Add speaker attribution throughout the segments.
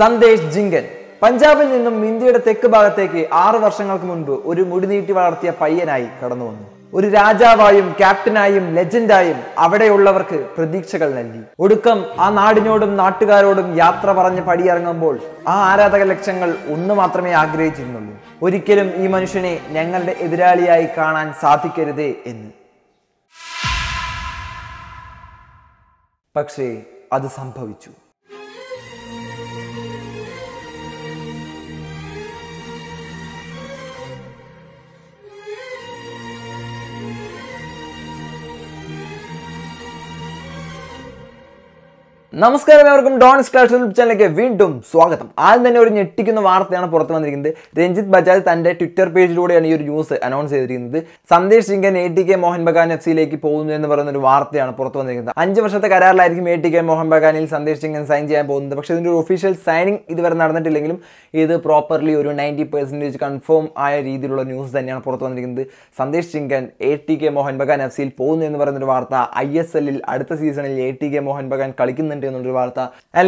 Speaker 1: സന്ദേശ് ജിങ്കൻ പഞ്ചാബിൽ നിന്നും ഇന്ത്യയുടെ തെക്ക് ഭാഗത്തേക്ക് ആറു വർഷങ്ങൾക്ക് മുൻപ് ഒരു മുടി നീട്ടി വളർത്തിയ പയ്യനായി കടന്നു വന്നു ഒരു രാജാവായും ക്യാപ്റ്റനായും ലെജൻഡായും അവിടെയുള്ളവർക്ക് പ്രതീക്ഷകൾ നൽകി ഒടുക്കം ആ നാടിനോടും നാട്ടുകാരോടും യാത്ര പറഞ്ഞ് പടിയിറങ്ങുമ്പോൾ ആ ആരാധക ലക്ഷ്യങ്ങൾ ഒന്ന് മാത്രമേ ആഗ്രഹിച്ചിരുന്നുള്ളൂ ഒരിക്കലും ഈ മനുഷ്യനെ ഞങ്ങളുടെ എതിരാളിയായി കാണാൻ സാധിക്കരുതേ എന്ന് പക്ഷേ അത് സംഭവിച്ചു നമസ്കാരം എവർക്കും ഡോൺസ് ക്ലാഷ് യൂട്യൂബ് ചാനലിലേക്ക് വീണ്ടും സ്വാഗതം ആദ്യം തന്നെ ഒരു ഞെട്ടിക്കുന്ന വാർത്തയാണ് പുറത്തു വന്നിരിക്കുന്നത് രഞ്ജിത്ത് ബജാജ് തന്റെ ട്വിറ്റർ പേജിലൂടെയാണ് ഈ ഒരു ന്യൂസ് അനൗൺസ് ചെയ്തിരിക്കുന്നത് Sandesh Jhingan A T K Mohun Bagan F സിയിലേക്ക് പോകുന്നു എന്ന് പറയുന്ന ഒരു വാർത്തയാണ് പുറത്തു വന്നിരിക്കുന്നത് അഞ്ച് വർഷത്തെ കരാറിലായിരിക്കും എ ടി കെ മോഹൻ ബഗാനിൽ സന്ദേശ് സിംഗൻ സൈൻ ചെയ്യാൻ പോകുന്നത് പക്ഷേ ഇതിന്റെ ഒരു ഒഫീഷ്യൽ സൈനിങ് ഇതുവരെ നടന്നിട്ടില്ലെങ്കിലും ഇത് പ്രോപ്പർലി ഒരു നയൻറ്റി പെർസെൻറ്റേജ് കൺഫേം ആയ രീതിയിലുള്ള ന്യൂസ് തന്നെയാണ് പുറത്തു വന്നിരിക്കുന്നത് Sandesh Jhingan A T K Mohun Bagan F സിയിൽ പോകുന്നു എന്ന് പറയുന്ന ഒരു വാർത്ത ഐ എസ് എല്ലിൽ അടുത്ത സീസണിൽ A T K Mohun Bagan കളിക്കുന്നുണ്ട് ചെയ്യുന്നുണ്ട് വാർത്ത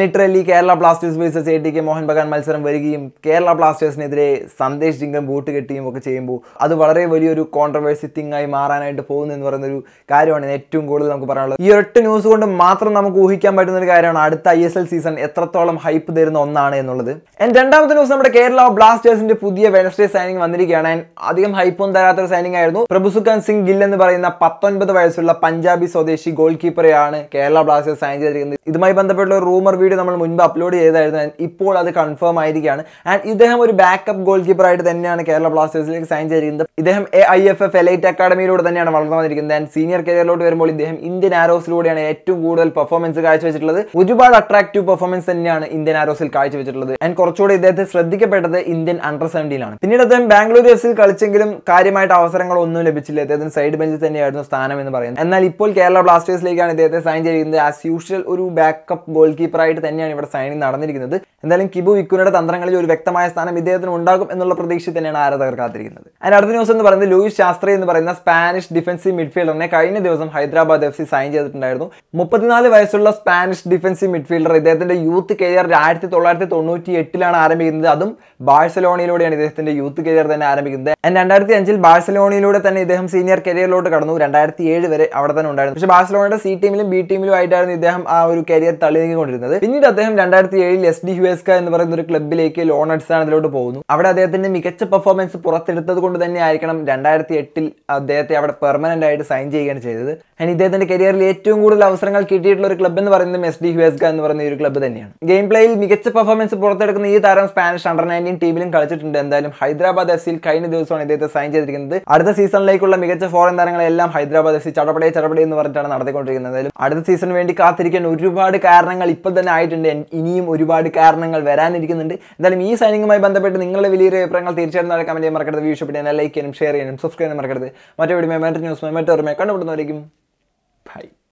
Speaker 1: literally Kerala Blasters versus A T K Mohun Bagan മത്സരം വരികയും കേരള ബ്ലാസ്റ്റേഴ്സിനെതിരെ സന്ദേശ് ജിങ്കം ബൂട്ട് കെട്ടുകയും ഒക്കെ ചെയ്യുമ്പോൾ അത് വളരെ വലിയൊരു കോൺട്രവേഴ്സി തിങ് ആയി മാറാനായിട്ട് പോകുന്നു എന്ന് പറയുന്ന ഒരു കാര്യമാണ് ഏറ്റവും കൂടുതൽ നമുക്ക് പറയാനുള്ളത് ഈ ഒറ്റ ന്യൂസ് കൊണ്ട് മാത്രം നമുക്ക് ഊഹിക്കാൻ പറ്റുന്ന ഒരു കാര്യമാണ് അടുത്ത ഐ എസ് എൽ സീസൺ എത്രത്തോളം ഹൈപ്പ് തരുന്ന ഒന്നാണ് എന്നുള്ളത് ആൻഡ് രണ്ടാമത്തെ ന്യൂസ് നമ്മുടെ കേരള ബ്ലാസ്റ്റേഴ്സിന്റെ പുതിയ വെനസ്ഡേ സൈനിങ് വന്നിരിക്കുകയാണ് അധികം ഹൈപ്പൊന്നും തരാത്തൊരു സൈനിങ് ആയിരുന്നു പ്രഭുസുഖാൻ സിംഗ് ഗിൽ എന്ന് പറയുന്ന പത്തൊൻപത് വയസ്സുള്ള പഞ്ചാബി സ്വദേശി ഗോൾ കീപ്പറെയാണ് കേരള ബ്ലാസ്റ്റേഴ്സ് സൈൻ ചെയ്തിരിക്കുന്നത് ഇത് ഇതുമായി ബന്ധപ്പെട്ട ഒരു റൂമർ വീഡിയോ നമ്മൾ മുൻപ് അപ്ലോഡ് ചെയ്തായിരുന്നു ഇപ്പോൾ അത് കൺഫേം ആയിരിക്കുകയാണ് ആൻഡ് ഇദ്ദേഹം ഒരു ബാക്കപ്പ് ഗോൾ ആയിട്ട് തന്നെയാണ് കേരള ബ്ലാസ്റ്റേഴ്സിലേക്ക് സൈൻ ചെയ്തിരിക്കുന്നത് ഇദ്ദേഹം A I F F elite അക്കാഡമിയിലൂടെ തന്നെയാണ് വളർന്നു വന്നിരിക്കുന്നത് ആൻഡ് സീനിയർ കരിയറിലോട്ട് വരുമ്പോൾ ഇദ്ദേഹം ഇന്ത്യൻ ആരോസിലൂടെയാണ് ഏറ്റവും കൂടുതൽ പെർഫോമൻസ് കാഴ്ചവെച്ചിട്ടുള്ളത് ഒരുപാട് അട്രാക്റ്റീവ് പെർഫോമൻസ് തന്നെയാണ് ഇന്ത്യൻ ആരോസിൽ കാഴ്ചവെച്ചിട്ടുള്ളത് ആൻഡ് കുറച്ചുകൂടി ഇദ്ദേഹത്തെ ശ്രദ്ധിക്കപ്പെട്ടത് ഇന്ത്യൻ അണ്ടർ സെവൻറ്റീനാണ് പിന്നീട് അദ്ദേഹം ബാംഗ്ലൂർ എഫ് സിയിൽ കളിച്ചെങ്കിലും കാര്യമായിട്ട് അവസരങ്ങളൊന്നും ലഭിച്ചില്ല അദ്ദേഹത്തിന് സൈഡ് ബെഞ്ചിൽ തന്നെയായിരുന്നു സ്ഥാനം എന്ന് പറയുന്നത് എന്നാൽ ഇപ്പോൾ കേരള ബ്ലാസ്റ്റേഴ്സിലേക്കാണ് ഇദ്ദേഹത്തെ സൈൻ ചെയ്യുന്നത് ആസ് യൂഷ്വൽ ഒരു ബാക്ക് ബാക്കപ്പ് ഗോൾ കീപ്പറായിട്ട് തന്നെയാണ് ഇവിടെ സൈനിങ് നടന്നിരിക്കുന്നത് എന്തായാലും കിബു വിക്കുനയുടെ തന്ത്രങ്ങളിൽ ഒരു വ്യക്തമായ സ്ഥാനം ഇദ്ദേഹത്തിന് ഉണ്ടാകും എന്നുള്ള പ്രതീക്ഷ തന്നെയാണ് ആരാധകർ കാത്തിരിക്കുന്നത് അതിന് അടുത്ത ന്യൂസ് എന്ന് പറയുന്നത് ലൂയിസ് ശാസ്ത്രി എന്ന് പറയുന്ന സ്പാനിഷ് ഡിഫൻസീവ് മിഡ്ഫീൽഡറിനെ കഴിഞ്ഞ ദിവസം ഹൈദരാബാദ് എഫ് സി സൈൻ ചെയ്തിട്ടുണ്ടായിരുന്നു മുപ്പത്തിനാല് വയസ്സുള്ള സ്പാനിഷ് ഡിഫൻസീവ് മിഡ്ഫീൽഡർ ഇദ്ദേഹത്തിന്റെ യൂത്ത് കരിയർ ആയിരത്തി തൊള്ളായിരത്തി തൊണ്ണൂറ്റി എട്ടിലാണ് ആരംഭിക്കുന്നത് അതും ബാഴ്സലോണയിലൂടെയാണ് ഇദ്ദേഹത്തിന്റെ യൂത്ത് കരിയർ തന്നെ ആരംഭിക്കുന്നത് രണ്ടായിരത്തി അഞ്ചിൽ ബാഴ്സലോണയിലൂടെ തന്നെ ഇദ്ദേഹം സീനിയർ കരിയറിലോട്ട് കടന്നു രണ്ടായിരത്തി ഏഴ് വരെ അവിടെ തന്നെ ഉണ്ടായിരുന്നു പക്ഷേ ബാഴ്സലോണയുടെ സി ടീമിലും ബി ടീമിലും ആയിട്ടായിരുന്നു ഇദ്ദേഹം ആ ഒരു കരിയർ കരിയർ തള്ളി പിന്നീട് അദ്ദേഹം രണ്ടായിരത്തി ഏഴിൽ എസ് ഡി ഹ്യുഎസ്ക എന്ന് പറയുന്ന ഒരു ക്ലബിലേക്ക് ലോൺ അടിസ്ഥാനത്തിലോട്ട് പോകുന്നു അവിടെ അദ്ദേഹത്തിന്റെ മികച്ച പെർഫോമൻസ് പുറത്തെടുത്തത് കൊണ്ട് തന്നെ ആയിരിക്കണം രണ്ടായിരത്തി എട്ടിൽ അദ്ദേഹത്തെ അവിടെ പെർമനന്റ് ആയിട്ട് സൈൻ ചെയ്യുകയാണ് ചെയ്തത് ആൻഡ് ഇദ്ദേഹത്തിന്റെ കരിയറിൽ ഏറ്റവും കൂടുതൽ അവസരങ്ങൾ കിട്ടിയിട്ടുള്ള ഒരു ക്ലബ് എന്ന് പറയുന്നത് എസ് ഡി ഹ്യുഎസ്ക എന്ന് പറയുന്ന ഒരു ക്ലബ്ബ് തന്നെയാണ് ഗെയിം പ്ലേയിൽ മികച്ച പെർഫോമൻസ് പുറത്തെടുക്കുന്ന ഈ താരം സ്പാനിഷ് അണ്ടർ നയൻറ്റീൻ ടീമിലും കളിച്ചിട്ടുണ്ട് എന്തായാലും ഹൈദരാബാദ് എഫ് സിയിൽ കഴിഞ്ഞ ദിവസമാണ് ഇദ്ദേഹത്തെ സൈൻ ചെയ്തിരിക്കുന്നത് അടുത്ത സീസണിലേക്കുള്ള മികച്ച ഫോറിൻ താരങ്ങളെല്ലാം ഹൈദരാബാദ് എഫ് സി ചടപടയെ ചടപടയെ എന്ന് പറഞ്ഞിട്ടാണ് നടത്തിക്കൊണ്ടിരിക്കുന്നത് അടുത്ത സീസൺ വേണ്ടി കാത്തിരിക്കാൻ ഒരുപാട് ഒരുപാട് കാരണങ്ങൾ ഇപ്പോൾ തന്നെ ആയിട്ടുണ്ട് ഇനിയും ഒരുപാട് കാരണങ്ങൾ വരാനിരിക്കുന്നുണ്ട് എന്തായാലും ഈ സൈനിങ്ങുമായി ബന്ധപ്പെട്ട് നിങ്ങളുടെ വലിയൊരു അഭിപ്രായങ്ങൾ തീർച്ചയായും നാളെ കമൻറ്റ് ചെയ്യാൻ മറക്കരുത് വീഡിയോ ഇഷ്ടപ്പെട്ട് ലൈക്ക് ചെയ്യാനും ഷെയർ ചെയ്യാനും സബ്സ്ക്രൈബ് ചെയ്യാനും മറക്കരുത് മറ്റൊരു വീഡിയോ മറ്റൊരു ന്യൂസ് മറ്റൊരു കണ്ടുപിടുന്നവരേക്കും ബൈ